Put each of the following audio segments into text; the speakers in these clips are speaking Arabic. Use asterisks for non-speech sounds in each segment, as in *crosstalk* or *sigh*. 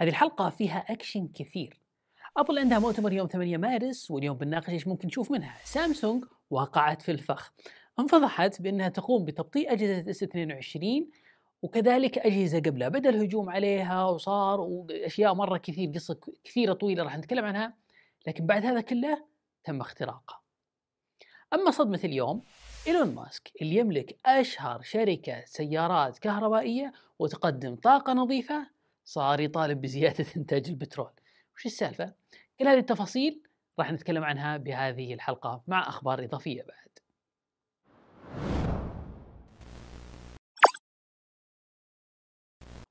هذه الحلقة فيها أكشن كثير أبل عندها مؤتمر يوم 8 مارس واليوم بنناقش إيش ممكن نشوف منها سامسونج وقعت في الفخ انفضحت بأنها تقوم بتبطيء أجهزة S22 وكذلك أجهزة قبلها بدأ الهجوم عليها وصار وأشياء مرة كثير قصة كثيرة طويلة راح نتكلم عنها لكن بعد هذا كله تم اختراقها أما صدمة اليوم إيلون ماسك اللي يملك أشهر شركة سيارات كهربائية وتقدم طاقة نظيفة صار يطالب بزيادة *laughs* إنتاج البترول وش السالفة؟ كل هذه التفاصيل راح نتكلم عنها بهذه الحلقة مع أخبار إضافية بعد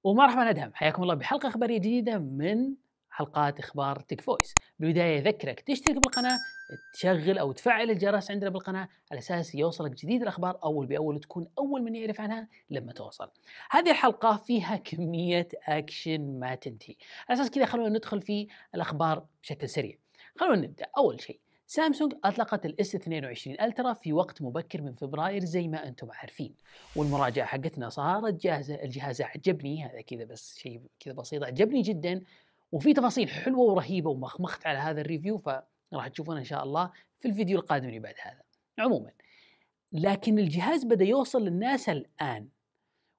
ومرحبا ندهم حياكم الله بحلقه اخباريه جديده من حلقات اخبار تك فويس بالبدايه اذكرك تشترك بالقناه تشغل او تفعل الجرس عندنا بالقناه على اساس يوصلك جديد الاخبار اول باول وتكون اول من يعرف عنها لما توصل. هذه الحلقه فيها كميه اكشن ما تنتهي، على اساس كذا خلونا ندخل في الاخبار بشكل سريع. خلونا نبدا اول شيء سامسونج أطلقت الاس 22 الترا في وقت مبكر من فبراير زي ما أنتم عارفين والمراجعة حقتنا صارت جاهزة الجهاز عجبني هذا كذا بس شيء كذا بسيط عجبني جدا وفي تفاصيل حلوة ورهيبة ومخمخت على هذا الريفيو ف راح تشوفونها ان شاء الله في الفيديو القادم اللي بعد هذا عموما لكن الجهاز بدا يوصل للناس الان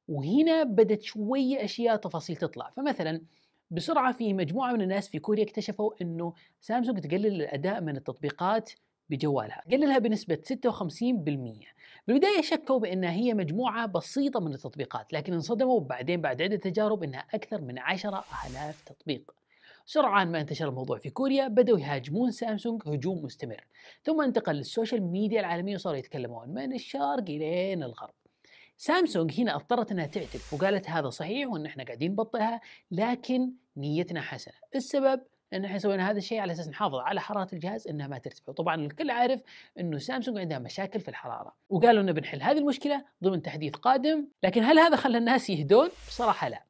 وهنا بدت شويه اشياء تفاصيل تطلع فمثلا بسرعه في مجموعه من الناس في كوريا اكتشفوا انه سامسونج تقلل الاداء من التطبيقات بجوالها قللها بنسبة 56% بالبداية شكوا بأنها هي مجموعة بسيطة من التطبيقات لكن انصدموا بعدين بعد عدة تجارب أنها أكثر من 10 ألاف تطبيق سرعان ما انتشر الموضوع في كوريا بدأوا يهاجمون سامسونج هجوم مستمر ثم انتقل للسوشيال ميديا العالمية وصاروا يتكلمون من الشرق إلين الغرب سامسونج هنا اضطرت انها تعترف وقالت هذا صحيح وان احنا قاعدين نبطئها لكن نيتنا حسنه، السبب ان احنا سوينا هذا الشيء على اساس نحافظ على حراره الجهاز انها ما ترتفع، وطبعا الكل عارف انه سامسونج عندها مشاكل في الحراره، وقالوا انه بنحل هذه المشكله ضمن تحديث قادم، لكن هل هذا خلى الناس يهدون؟ بصراحه لا.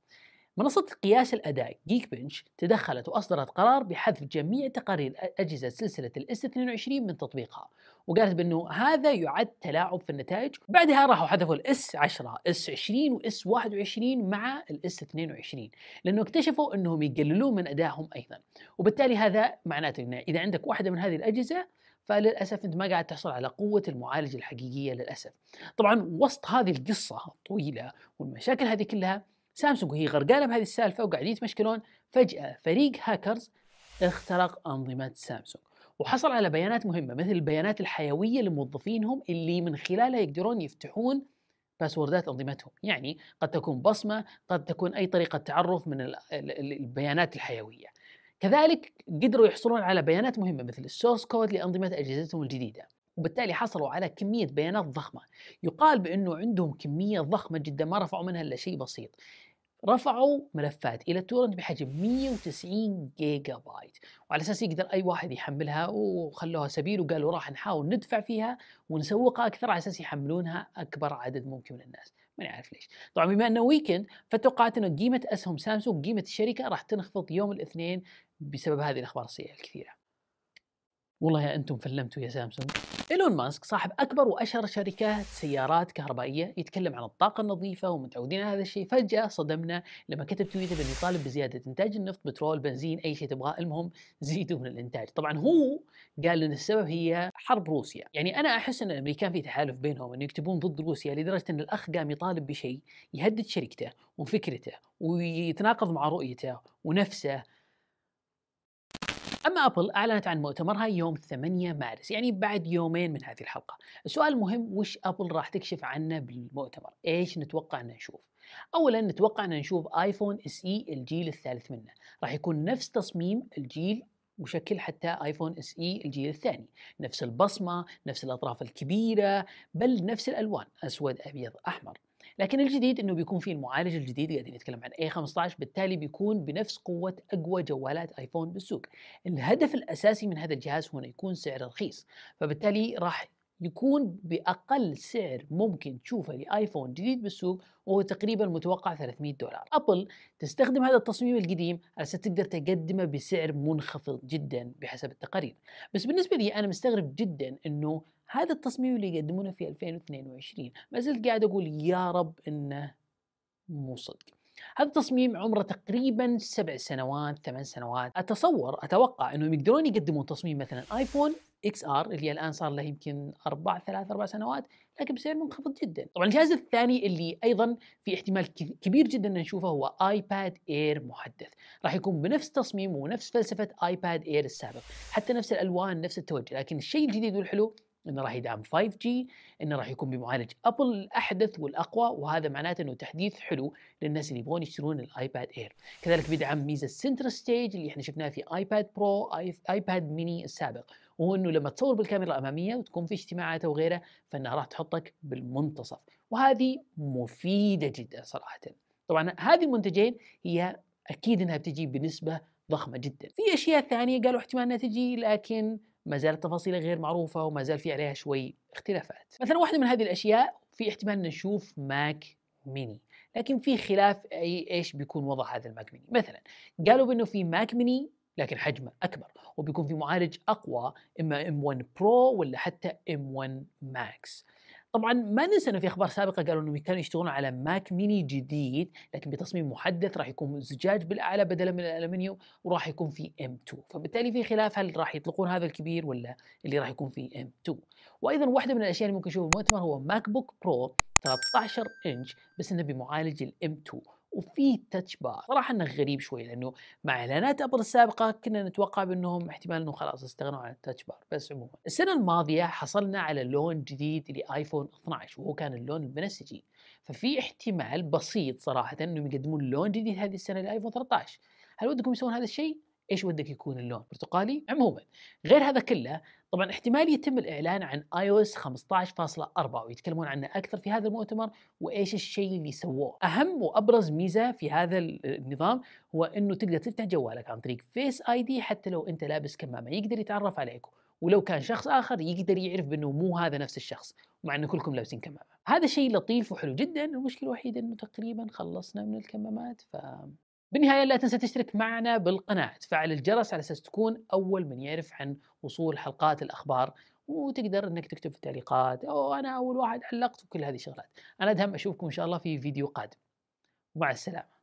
منصة قياس الأداء جيك بنش تدخلت وأصدرت قرار بحذف جميع تقارير أجهزة سلسلة الاس 22 من تطبيقها وقالت بأنه هذا يعد تلاعب في النتائج بعدها راحوا حذفوا الاس 10 اس 20 واس 21 مع الاس 22 لأنه اكتشفوا أنهم يقللون من أدائهم أيضا وبالتالي هذا معناته أنه إذا عندك واحدة من هذه الأجهزة فللاسف انت ما قاعد تحصل على قوه المعالج الحقيقيه للاسف. طبعا وسط هذه القصه الطويله والمشاكل هذه كلها سامسونج وهي غرقانه بهذه السالفه وقاعدين يتمشكلون فجاه فريق هاكرز اخترق انظمه سامسونج وحصل على بيانات مهمه مثل البيانات الحيويه لموظفينهم اللي من خلالها يقدرون يفتحون باسوردات انظمتهم يعني قد تكون بصمه قد تكون اي طريقه تعرف من البيانات الحيويه كذلك قدروا يحصلون على بيانات مهمه مثل السورس كود لانظمه اجهزتهم الجديده وبالتالي حصلوا على كمية بيانات ضخمة يقال بأنه عندهم كمية ضخمة جدا ما رفعوا منها إلا شيء بسيط رفعوا ملفات الى التورنت بحجم 190 جيجا بايت وعلى اساس يقدر اي واحد يحملها وخلوها سبيل وقالوا راح نحاول ندفع فيها ونسوقها اكثر على اساس يحملونها اكبر عدد ممكن من الناس ما عارف ليش طبعا بما انه ويكند فتوقعت انه قيمه اسهم سامسونج قيمه الشركه راح تنخفض يوم الاثنين بسبب هذه الاخبار السيئه الكثيره والله يا انتم فلمتوا يا سامسونج ايلون ماسك صاحب اكبر واشهر شركات سيارات كهربائيه يتكلم عن الطاقه النظيفه ومتعودين على هذا الشيء فجاه صدمنا لما كتب تويتر بانه يطالب بزياده انتاج النفط بترول بنزين اي شيء تبغاه المهم زيدوا من الانتاج طبعا هو قال ان السبب هي حرب روسيا يعني انا احس ان الامريكان في تحالف بينهم انه يكتبون ضد روسيا لدرجه ان الاخ قام يطالب بشيء يهدد شركته وفكرته ويتناقض مع رؤيته ونفسه أما أبل أعلنت عن مؤتمرها يوم 8 مارس يعني بعد يومين من هذه الحلقة السؤال المهم وش أبل راح تكشف عنه بالمؤتمر إيش نتوقع أن نشوف أولا نتوقع أن نشوف آيفون اس إي الجيل الثالث منه راح يكون نفس تصميم الجيل وشكل حتى ايفون اس اي الجيل الثاني نفس البصمه نفس الاطراف الكبيره بل نفس الالوان اسود ابيض احمر لكن الجديد انه بيكون في المعالج الجديد قاعدين نتكلم عن A15 بالتالي بيكون بنفس قوه اقوى جوالات ايفون بالسوق الهدف الاساسي من هذا الجهاز هو انه يكون سعره رخيص فبالتالي راح يكون بأقل سعر ممكن تشوفه لآيفون جديد بالسوق وهو تقريبا متوقع 300 دولار أبل تستخدم هذا التصميم القديم علشان تقدر تقدمه بسعر منخفض جدا بحسب التقارير بس بالنسبة لي أنا مستغرب جدا أنه هذا التصميم اللي يقدمونه في 2022 ما زلت قاعد أقول يا رب أنه مو صدق هذا التصميم عمره تقريبا سبع سنوات ثمان سنوات أتصور أتوقع أنهم يقدرون يقدمون تصميم مثلا آيفون اكس ار اللي الان صار له يمكن اربع ثلاث اربع سنوات لكن بسعر منخفض جدا. طبعا الجهاز الثاني اللي ايضا في احتمال كبير جدا ان نشوفه هو ايباد اير محدث، راح يكون بنفس تصميم ونفس فلسفه ايباد اير السابق، حتى نفس الالوان نفس التوجه، لكن الشيء الجديد والحلو انه راح يدعم 5G انه راح يكون بمعالج ابل الاحدث والاقوى وهذا معناته انه تحديث حلو للناس اللي يبغون يشترون الايباد اير كذلك بيدعم ميزه سنتر ستيج اللي احنا شفناها في ايباد برو ايباد ميني السابق وهو انه لما تصور بالكاميرا الاماميه وتكون في اجتماعات غيره فانها راح تحطك بالمنتصف وهذه مفيده جدا صراحه طبعا هذه المنتجين هي اكيد انها بتجي بنسبه ضخمه جدا في اشياء ثانيه قالوا احتمال انها تجي لكن ما زالت تفاصيلها غير معروفة وما زال في عليها شوي اختلافات مثلا واحدة من هذه الأشياء في احتمال نشوف ماك ميني لكن في خلاف أي إيش بيكون وضع هذا الماك ميني مثلا قالوا بأنه في ماك ميني لكن حجمه أكبر وبيكون في معالج أقوى إما M1 Pro ولا حتى M1 Max طبعا ما ننسى انه في اخبار سابقه قالوا انهم كانوا يشتغلون على ماك ميني جديد لكن بتصميم محدث راح يكون زجاج بالاعلى بدلا من الالمنيوم وراح يكون في ام 2 فبالتالي في خلاف هل راح يطلقون هذا الكبير ولا اللي راح يكون في ام 2 وايضا واحده من الاشياء اللي ممكن نشوفها المؤتمر هو ماك بوك برو 13 انش بس انه بمعالج الام 2 وفي تاتش بار صراحه انه غريب شوي لانه مع اعلانات ابل السابقه كنا نتوقع بانهم احتمال انه خلاص استغنوا عن التاتش بار بس عموما السنه الماضيه حصلنا على لون جديد لايفون 12 وهو كان اللون البنفسجي ففي احتمال بسيط صراحه انهم يقدمون لون جديد هذه السنه لايفون 13 هل ودكم يسوون هذا الشيء ايش ودك يكون اللون برتقالي عموما غير هذا كله طبعا احتمال يتم الاعلان عن اي او اس 15.4 ويتكلمون عنه اكثر في هذا المؤتمر وايش الشيء اللي سووه اهم وابرز ميزه في هذا النظام هو انه تقدر تفتح جوالك عن طريق فيس اي دي حتى لو انت لابس كمامه يقدر يتعرف عليك ولو كان شخص اخر يقدر يعرف بانه مو هذا نفس الشخص مع انه كلكم لابسين كمامه هذا شيء لطيف وحلو جدا المشكله الوحيده انه تقريبا خلصنا من الكمامات ف بالنهايه لا تنسى تشترك معنا بالقناه تفعل الجرس على اساس تكون اول من يعرف عن وصول حلقات الاخبار وتقدر انك تكتب في التعليقات او انا اول واحد علقت وكل هذه الشغلات انا ادهم اشوفكم ان شاء الله في فيديو قادم مع السلامه